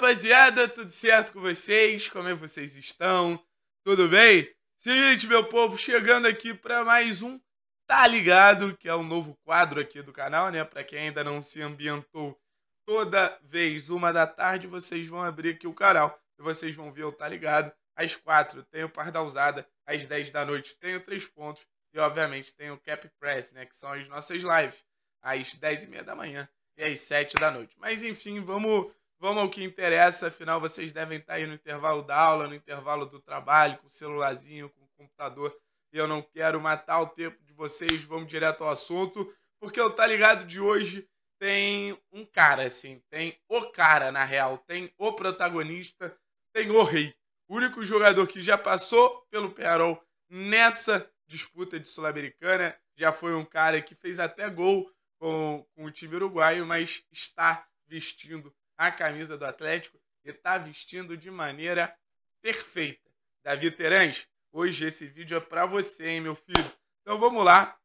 rapaziada, tudo certo com vocês? Como é que vocês estão? Tudo bem? Seguinte, meu povo, chegando aqui para mais um Tá Ligado, que é um novo quadro aqui do canal, né? Para quem ainda não se ambientou, toda vez, uma da tarde, vocês vão abrir aqui o canal. E vocês vão ver o Tá Ligado. Às quatro tem o Pardalzada, às dez da noite tem o Três Pontos e, obviamente, tem o Cap Press, né? Que são as nossas lives, às dez e meia da manhã e às sete da noite. Mas, enfim, vamos Vamos ao que interessa, afinal vocês devem estar aí no intervalo da aula, no intervalo do trabalho, com o celularzinho, com o computador. E eu não quero matar o tempo de vocês, vamos direto ao assunto, porque o Tá Ligado de hoje tem um cara, assim, tem o cara, na real, tem o protagonista, tem o rei. O único jogador que já passou pelo Penarol nessa disputa de Sul-Americana, já foi um cara que fez até gol com, com o time uruguaio, mas está vestindo a camisa do Atlético e está vestindo de maneira perfeita. Davi Terães, hoje esse vídeo é para você, hein, meu filho? Então vamos lá,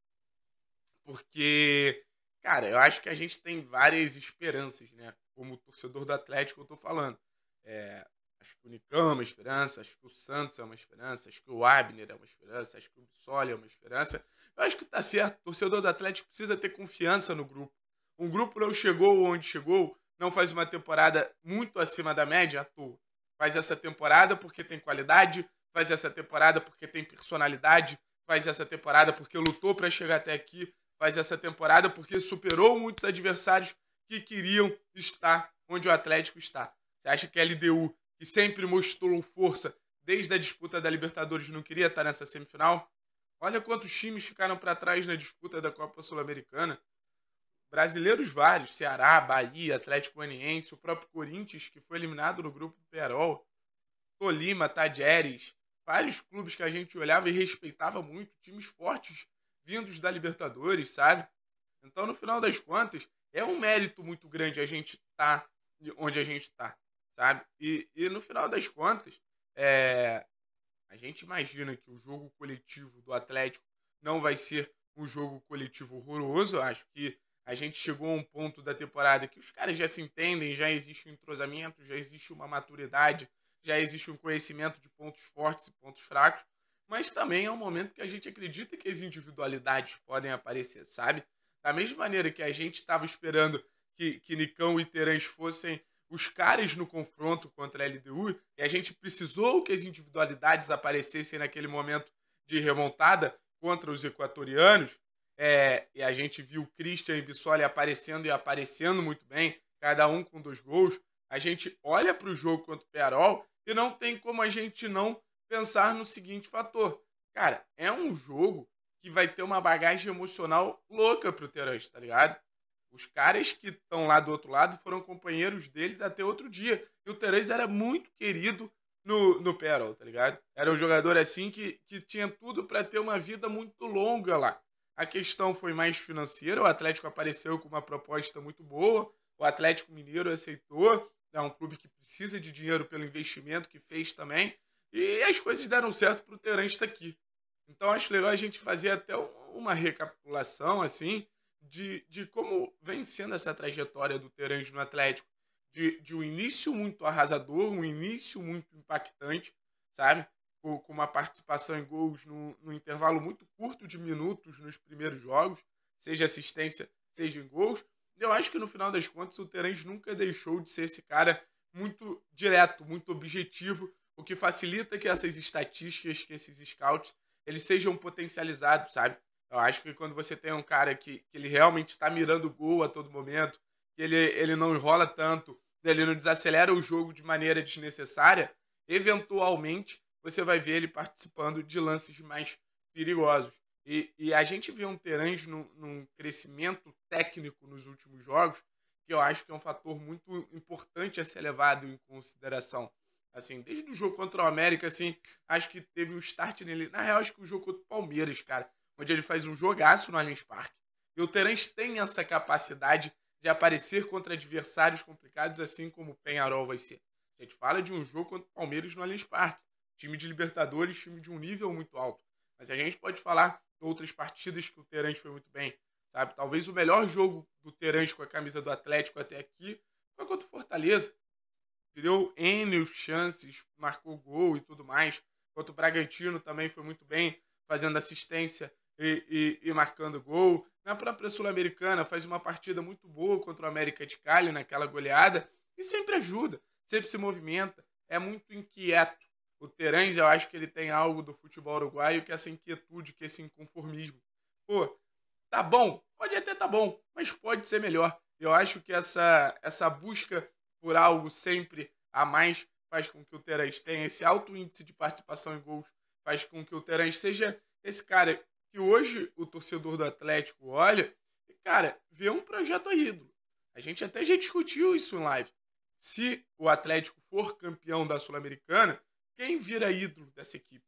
porque, cara, eu acho que a gente tem várias esperanças, né? Como torcedor do Atlético, eu tô falando. É, acho que o Nicão é uma esperança, acho que o Santos é uma esperança, acho que o Abner é uma esperança, acho que o Bissoli é uma esperança. Eu acho que tá certo. torcedor do Atlético precisa ter confiança no grupo. Um grupo não chegou onde chegou não faz uma temporada muito acima da média à toa. Faz essa temporada porque tem qualidade, faz essa temporada porque tem personalidade, faz essa temporada porque lutou para chegar até aqui, faz essa temporada porque superou muitos adversários que queriam estar onde o Atlético está. Você acha que a LDU, que sempre mostrou força desde a disputa da Libertadores, não queria estar nessa semifinal? Olha quantos times ficaram para trás na disputa da Copa Sul-Americana brasileiros vários, Ceará, Bahia, Atlético Goianiense, o próprio Corinthians, que foi eliminado no grupo do Perol, Tolima, Tadjeres, vários clubes que a gente olhava e respeitava muito, times fortes vindos da Libertadores, sabe? Então, no final das contas, é um mérito muito grande a gente estar tá onde a gente está, sabe? E, e no final das contas, é... a gente imagina que o jogo coletivo do Atlético não vai ser um jogo coletivo horroroso. Eu acho que a gente chegou a um ponto da temporada que os caras já se entendem, já existe um entrosamento, já existe uma maturidade, já existe um conhecimento de pontos fortes e pontos fracos, mas também é um momento que a gente acredita que as individualidades podem aparecer, sabe? Da mesma maneira que a gente estava esperando que, que Nicão e Terãs fossem os caras no confronto contra a LDU, e a gente precisou que as individualidades aparecessem naquele momento de remontada contra os equatorianos, é, e a gente viu o Christian e Bissoli aparecendo e aparecendo muito bem, cada um com dois gols. A gente olha para o jogo contra o Pearol e não tem como a gente não pensar no seguinte fator. Cara, é um jogo que vai ter uma bagagem emocional louca pro Terence, tá ligado? Os caras que estão lá do outro lado foram companheiros deles até outro dia. E o Terence era muito querido no, no Perol, tá ligado? Era um jogador assim que, que tinha tudo para ter uma vida muito longa lá. A questão foi mais financeira. O Atlético apareceu com uma proposta muito boa. O Atlético Mineiro aceitou. É um clube que precisa de dinheiro pelo investimento que fez também. E as coisas deram certo para o Terence estar tá aqui. Então acho legal a gente fazer até uma recapitulação assim de, de como vem sendo essa trajetória do Terence no Atlético. De, de um início muito arrasador, um início muito impactante, sabe? com uma participação em gols num, intervalo muito curto de minutos nos primeiros jogos, seja assistência, seja em gols. Eu acho que no final das contas o Terence nunca deixou de ser esse cara muito direto, muito objetivo, o que facilita que essas estatísticas, que esses scouts, eles sejam potencializados, sabe? Eu acho que quando você tem um cara que, que ele realmente está mirando o gol a todo momento, que ele, ele não enrola tanto, ele não desacelera o jogo de maneira desnecessária, eventualmente você vai ver ele participando de lances mais perigosos. E, e a gente viu um Terãs num, num crescimento técnico nos últimos jogos, que eu acho que é um fator muito importante a ser levado em consideração. Assim, desde o jogo contra o América, assim, acho que teve um start nele. Na real, acho que o jogo contra o Palmeiras, cara, onde ele faz um jogaço no Allianz Parque. E o Terãs tem essa capacidade de aparecer contra adversários complicados, assim como o Penharol vai ser. A gente fala de um jogo contra o Palmeiras no Allianz Parque. Time de Libertadores, time de um nível muito alto. Mas a gente pode falar em outras partidas que o Terence foi muito bem, sabe? Talvez o melhor jogo do Terence com a camisa do Atlético até aqui foi contra o Fortaleza. Ele deu N chances, marcou gol e tudo mais. Contra o Bragantino também foi muito bem, fazendo assistência e, e, e marcando gol. Na própria Sul-Americana, faz uma partida muito boa contra o América de Cali, naquela goleada, e sempre ajuda, sempre se movimenta, é muito inquieto o Terãs, eu acho que ele tem algo do futebol uruguaio que é essa inquietude, que é esse inconformismo. Pô, tá bom, pode até tá bom, mas pode ser melhor. Eu acho que essa, essa busca por algo sempre a mais faz com que o Terãs tenha esse alto índice de participação em gols, faz com que o Terãs seja esse cara que hoje o torcedor do Atlético olha e, cara, vê um projeto ídolo. A gente até já discutiu isso em live. Se o Atlético for campeão da Sul-Americana, quem vira ídolo dessa equipe?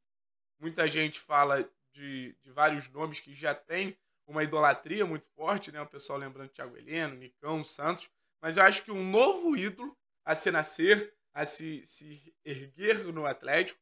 Muita gente fala de, de vários nomes que já tem uma idolatria muito forte, né? O pessoal lembrando Thiago Heleno, Nicão, Santos. Mas eu acho que um novo ídolo a se nascer, a se, se erguer no Atlético,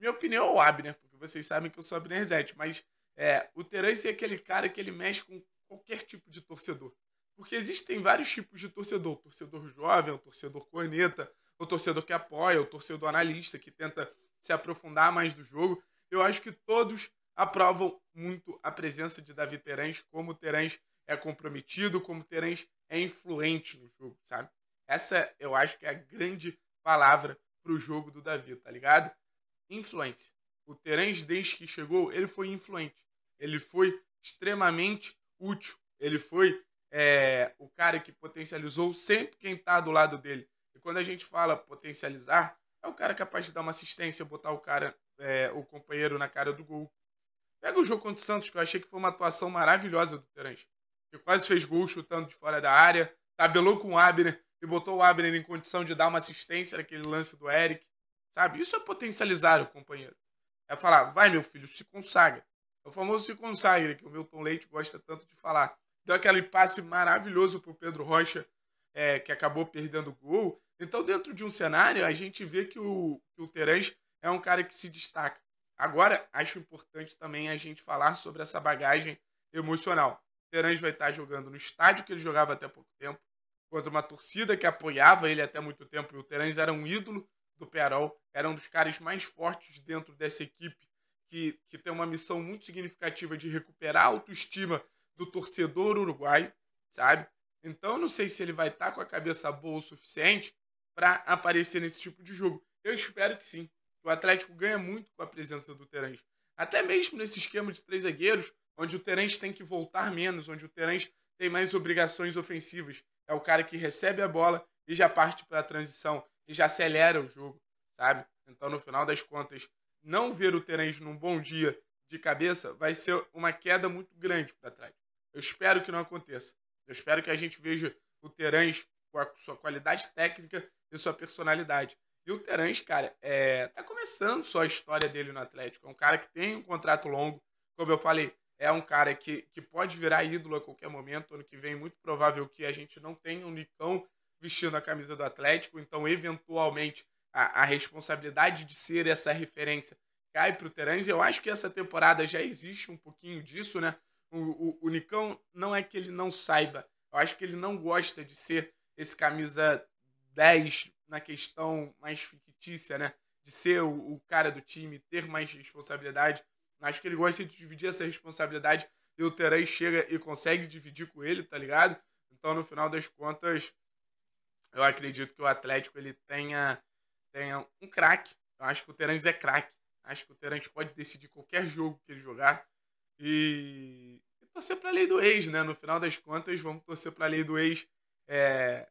minha opinião é o Abner, porque vocês sabem que eu sou Abner Zete, mas é, o Terence é aquele cara que ele mexe com qualquer tipo de torcedor. Porque existem vários tipos de torcedor. O torcedor jovem, o torcedor corneta, o torcedor que apoia, o torcedor analista que tenta se aprofundar mais do jogo. Eu acho que todos aprovam muito a presença de Davi Terãs, como o Terãs é comprometido, como o Terãs é influente no jogo, sabe? Essa eu acho que é a grande palavra pro jogo do Davi, tá ligado? Influência. O Terãs, desde que chegou, ele foi influente. Ele foi extremamente útil. Ele foi é, o cara que potencializou sempre quem tá do lado dele quando a gente fala potencializar, é o cara capaz de dar uma assistência, botar o cara, é, o companheiro na cara do gol. Pega o jogo contra o Santos, que eu achei que foi uma atuação maravilhosa do Terence. Que quase fez gol chutando de fora da área, tabelou com o Abner e botou o Abner em condição de dar uma assistência naquele lance do Eric. Sabe? Isso é potencializar o companheiro. É falar, vai meu filho, se consagra. É o famoso se consagra que o Milton Leite gosta tanto de falar. Deu aquele passe maravilhoso pro Pedro Rocha é, que acabou perdendo o gol. Então, dentro de um cenário, a gente vê que o, que o Terãs é um cara que se destaca. Agora, acho importante também a gente falar sobre essa bagagem emocional. Terãs vai estar jogando no estádio que ele jogava até pouco tempo, contra uma torcida que apoiava ele até muito tempo. E o Terãs era um ídolo do Perol, era um dos caras mais fortes dentro dessa equipe, que, que tem uma missão muito significativa de recuperar a autoestima do torcedor uruguaio, sabe? Então eu não sei se ele vai estar tá com a cabeça boa o suficiente para aparecer nesse tipo de jogo. Eu espero que sim. O Atlético ganha muito com a presença do Terence. Até mesmo nesse esquema de três zagueiros, onde o Terence tem que voltar menos, onde o Terence tem mais obrigações ofensivas. É o cara que recebe a bola e já parte para a transição e já acelera o jogo, sabe? Então, no final das contas, não ver o Terence num bom dia de cabeça vai ser uma queda muito grande para trás. Eu espero que não aconteça. Eu espero que a gente veja o Terãs com a sua qualidade técnica e sua personalidade. E o Terãs, cara, é, tá começando só a história dele no Atlético. É um cara que tem um contrato longo, como eu falei, é um cara que, que pode virar ídolo a qualquer momento. Ano que vem, muito provável que a gente não tenha um Nicão vestindo a camisa do Atlético, então, eventualmente, a, a responsabilidade de ser essa referência cai para o Terãs. E eu acho que essa temporada já existe um pouquinho disso, né? O, o, o Nicão não é que ele não saiba. Eu acho que ele não gosta de ser esse camisa 10 na questão mais fictícia, né? De ser o, o cara do time, ter mais responsabilidade. Acho que ele gosta de dividir essa responsabilidade e o Terei chega e consegue dividir com ele, tá ligado? Então, no final das contas, eu acredito que o Atlético ele tenha, tenha um craque. Eu acho que o Terãs é craque. Acho que o Terãs pode decidir qualquer jogo que ele jogar. E, e torcer para a lei do ex, né? No final das contas, vamos torcer para a lei do ex é,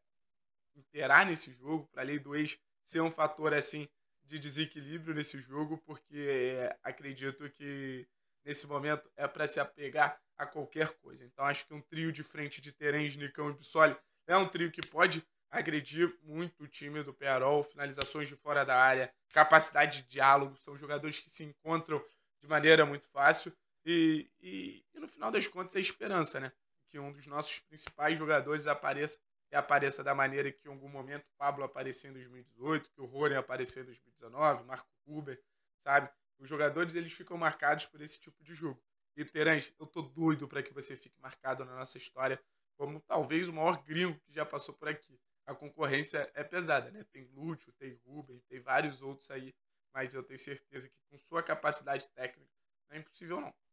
nesse jogo, para a lei do ex ser um fator assim de desequilíbrio nesse jogo, porque é, acredito que nesse momento é para se apegar a qualquer coisa. Então acho que um trio de frente de Terens, Nicão e Bissoli é um trio que pode agredir muito o time do Pearol, finalizações de fora da área, capacidade de diálogo, são jogadores que se encontram de maneira muito fácil e, e, e, no final das contas é esperança, né? Que um dos nossos principais jogadores apareça e apareça da maneira que em algum momento Pablo apareceu em 2018, que o Roren apareceu em 2019, Marco Huber, sabe? Os jogadores eles ficam marcados por esse tipo de jogo. E Terence, eu tô doido para que você fique marcado na nossa história como talvez o maior gringo que já passou por aqui. A concorrência é pesada, né? Tem Lúcio, tem Ruben, tem vários outros aí, mas eu tenho certeza que com sua capacidade técnica não é impossível não.